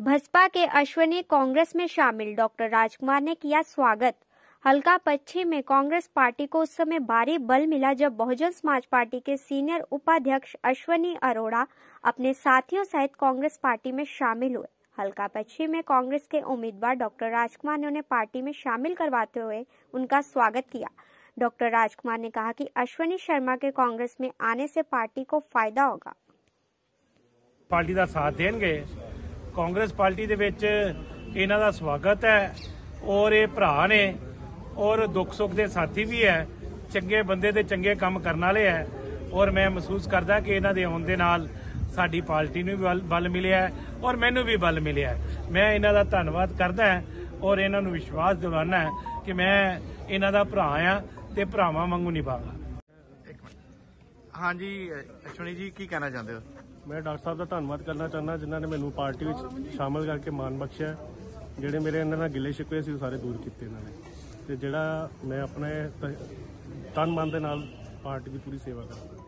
बसपा के अश्वनी कांग्रेस में शामिल डॉक्टर राजकुमार ने किया स्वागत हल्का पश्चिम में कांग्रेस पार्टी को उस समय भारी बल मिला जब बहुजन समाज पार्टी के सीनियर उपाध्यक्ष अश्वनी अरोड़ा अपने साथियों सहित कांग्रेस पार्टी में शामिल हुए हल्का पश्चिम में कांग्रेस के उम्मीदवार डॉक्टर राजकुमार ने उन्हें पार्टी में शामिल करवाते हुए उनका स्वागत किया डॉक्टर राजकुमार ने कहा कि अश्वनी शर्मा के कांग्रेस में आने से पार्टी को फायदा होगा पार्टी का साथ देंगे ਕਾਂਗਰਸ ਪਾਰਟੀ ਦੇ ਵਿੱਚ ਇਹਨਾਂ ਦਾ ਸਵਾਗਤ ਹੈ ਔਰ ਇਹ ਭਰਾ ਨੇ ਔਰ ਦੁੱਖ ਸੁੱਖ ਦੇ ਸਾਥੀ ਵੀ ਹੈ ਚੰਗੇ ਬੰਦੇ ਤੇ ਚੰਗੇ ਕੰਮ ਕਰਨ ਵਾਲੇ ਹੈ ਔਰ ਮੈਂ ਮਹਿਸੂਸ ਕਰਦਾ ਕਿ ਇਹਨਾਂ ਦੇ ਆਉਣ ਦੇ ਨਾਲ ਸਾਡੀ ਪਾਰਟੀ ਨੂੰ ਵੀ ਬਲ ਮਿਲਿਆ ਔਰ ਮੈਨੂੰ ਵੀ ਬਲ ਮਿਲਿਆ ਮੈਂ ਇਹਨਾਂ ਦਾ ਧੰਨਵਾਦ ਕਰਦਾ ਔਰ ਇਹਨਾਂ ਨੂੰ ਵਿਸ਼ਵਾਸ ਦਿਵਾਉਣਾ ਕਿ ਮੈਂ ਇਹਨਾਂ ਦਾ ਭਰਾ ਆ ਤੇ ਭਰਾਵਾਂ ਵਾਂਗੂ ਨਿਭਾਗਾ ਹਾਂਜੀ ਅਸ਼ਵਨੀ ਜੀ ਕੀ ਕਹਿਣਾ ਚਾਹੁੰਦੇ ਹੋ ਮੈਂ ਡਾਕਟਰ ਸਾਹਿਬ ਦਾ ਧੰਨਵਾਦ ਕਰਨਾ ਚਾਹੁੰਦਾ ਜਿਨ੍ਹਾਂ ਨੇ ਮੈਨੂੰ ਪਾਰਟੀ ਵਿੱਚ ਸ਼ਾਮਲ ਕਰਕੇ ਮਾਣ ਬਖਸ਼ਿਆ ਜਿਹੜੇ ਮੇਰੇ ਇਹਨਾਂ ਨਾਲ ਗਿੱਲੇ ਸ਼ਿਕਵੇ ਸੀ ਉਹ ਸਾਰੇ ਦੂਰ ਕੀਤੇ ਇਹਨਾਂ ਨੇ ਤੇ ਜਿਹੜਾ ਮੈਂ ਆਪਣੇ ਤਨ ਮਨ ਦੇ ਨਾਲ ਪਾਰਟੀ ਦੀ ਪੂਰੀ ਸੇਵਾ ਕਰਦਾ